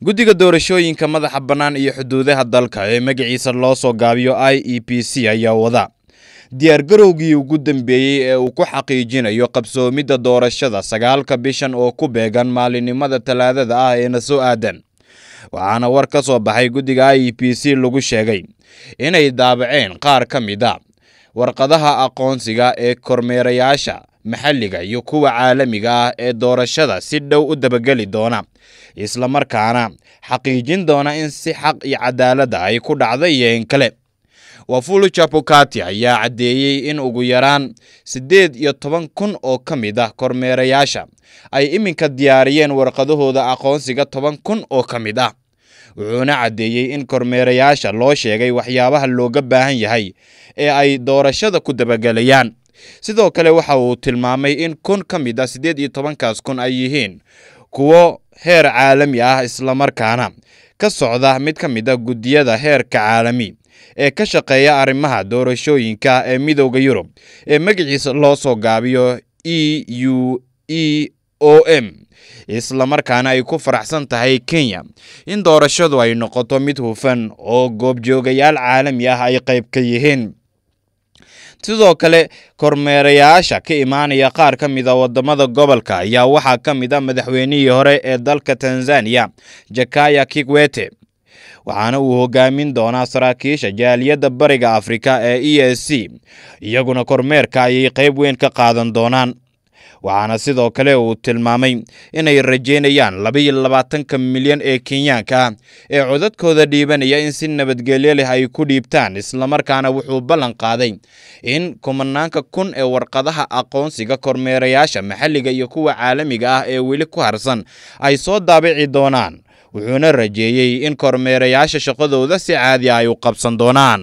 guddiga doorashooyinka madaxa bannaan iyo xuduudaha dalka ee magiciisa loo soo gaabiyo i e b c ayaa wada diyaargarowgii ugu dambeeyey ee uu ku xaqiijinayo qabsoomidda doorashada sagaalka bishan oo ku beegan maalinnimada talaadada ah ee na soo aadan waxaana war ka soo baxay guddiga i e b c lagu sheegay inay daabaceen qaar ka mid a ah warqadaha aqoonsiga ee kormeerayaasha maxalliga iyo kuwa caalamiga ah ee doorashada si dhow u dabageli doona isla markaana xaqiijin doona in si xaq iyo cadaalada ah ay ku dhacda iyo in kale wafulu chapokati ayaa caddeeyey in ugu yaraan siddeed iyo toban kun oo ka mid ah kormeerayaasha ay iminka diyaariyeen warqadahooda aqoonsiga toban kun oo ka mid ah wuxuuna caddeeyey in kormeerayaasha loo sheegay waxyaabaha looga baahan yahay ee ay doorashada ku dabagalayaan sidoo kale waxa uu tilmaamay in kun ka mid a ah siddeed iyo tobankaas kun ay yihiin kuwo heer caalami ah islamarkaana ka socda mid ka mid a ah guddiyada heerka caalami ee ka shaqeeya arrimaha doorashooyinka ee midowda yurub ee magaciisa loo soo gaabiyo e u e o m islamarkaana ay ku faraxsan tahay kenya in doorashadu ay noqoto mid hufan oo goobjoogayaal caalami ah ay qayb ka yihiin sidoo kale kormeerayaasha ka imaanaya qaar ka mida wadamada gobolka ayaa waxaa ka mid a madaxweynihii hore ee dalka tanzania jakaya kigwete waxaana uu hogaamin doonaa saraakiisha jaaliyadda bariga afrika ee e s c iyaguna kormeerka ayay qayb weyn ka qaadan doonaan waxaana sidoo kale uu tilmaamay inay rajaynayaan labaiyo labaatanka milyan ee kenyaanka ee codadkooda dhiibanaya in si nabadgelyo leh ay ku dhiibtaan islamarkaana wuxuu ballan qaaday in kumanaanka kun ee warqadaha aqoonsiga kormeerayaasha maxalliga iyo kuwa caalamiga ah ee weli ku harsan ay soo daabici doonaan wuxuuna rajeeyey in kormeerayaasha shaqadooda si caadi ah ay u qabsan doonaan